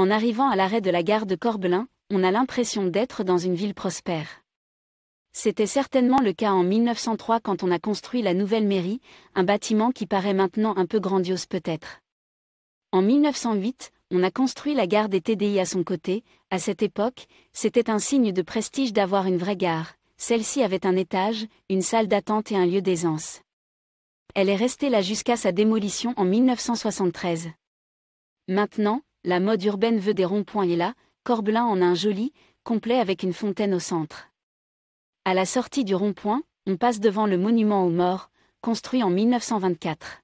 En arrivant à l'arrêt de la gare de Corbelin, on a l'impression d'être dans une ville prospère. C'était certainement le cas en 1903 quand on a construit la nouvelle mairie, un bâtiment qui paraît maintenant un peu grandiose peut-être. En 1908, on a construit la gare des TDI à son côté, à cette époque, c'était un signe de prestige d'avoir une vraie gare, celle-ci avait un étage, une salle d'attente et un lieu d'aisance. Elle est restée là jusqu'à sa démolition en 1973. Maintenant, la mode urbaine veut des ronds-points et là, Corbelin en a un joli, complet avec une fontaine au centre. À la sortie du rond-point, on passe devant le monument aux morts, construit en 1924.